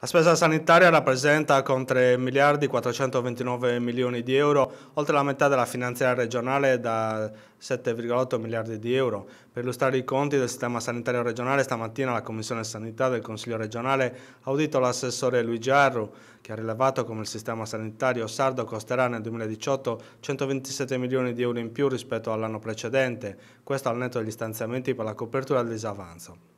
La spesa sanitaria rappresenta con 3 miliardi 429 milioni di euro, oltre la metà della finanziaria regionale da 7,8 miliardi di euro. Per illustrare i conti del sistema sanitario regionale, stamattina la Commissione Sanità del Consiglio regionale ha udito l'assessore Luigi Arru, che ha rilevato come il sistema sanitario sardo costerà nel 2018 127 milioni di euro in più rispetto all'anno precedente, questo al netto degli stanziamenti per la copertura del disavanzo.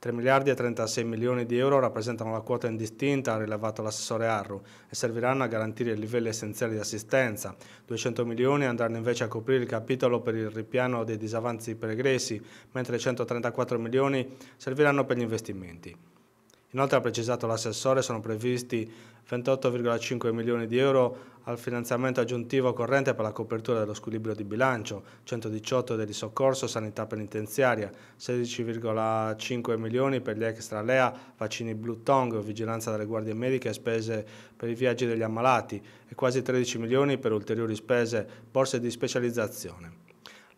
3 miliardi e 36 milioni di euro rappresentano la quota indistinta, ha rilevato l'assessore Arru, e serviranno a garantire i livelli essenziali di assistenza. 200 milioni andranno invece a coprire il capitolo per il ripiano dei disavanzi pregressi, mentre 134 milioni serviranno per gli investimenti. Inoltre ha precisato l'assessore sono previsti 28,5 milioni di euro al finanziamento aggiuntivo corrente per la copertura dello squilibrio di bilancio, 118 del soccorso sanità penitenziaria, 16,5 milioni per gli extra LEA, vaccini Blue Tongue, vigilanza delle guardie mediche e spese per i viaggi degli ammalati e quasi 13 milioni per ulteriori spese, borse di specializzazione.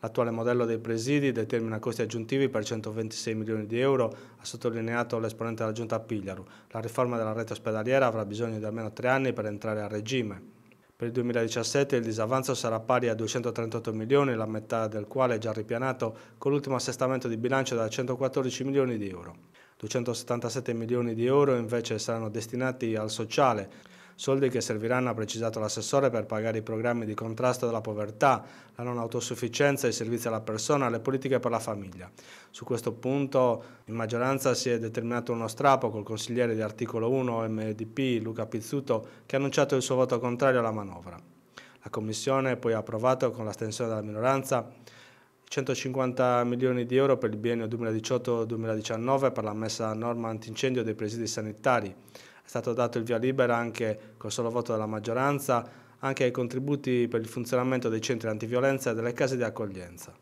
L'attuale modello dei presidi determina costi aggiuntivi per 126 milioni di euro, ha sottolineato l'esponente della Giunta a Pigliaru. La riforma della rete ospedaliera avrà bisogno di almeno tre anni per entrare a regime. Per il 2017 il disavanzo sarà pari a 238 milioni, la metà del quale è già ripianato con l'ultimo assestamento di bilancio da 114 milioni di euro. 277 milioni di euro invece saranno destinati al sociale, soldi che serviranno, ha precisato l'assessore, per pagare i programmi di contrasto della povertà, la non autosufficienza, i servizi alla persona, le politiche per la famiglia. Su questo punto in maggioranza si è determinato uno strappo col consigliere di articolo 1 MDP Luca Pizzuto che ha annunciato il suo voto contrario alla manovra. La Commissione poi ha approvato con l'astensione della minoranza 150 milioni di euro per il biennio 2018-2019 per la messa a norma antincendio dei presidi sanitari, è stato dato il via libera anche col solo voto della maggioranza anche ai contributi per il funzionamento dei centri antiviolenza e delle case di accoglienza.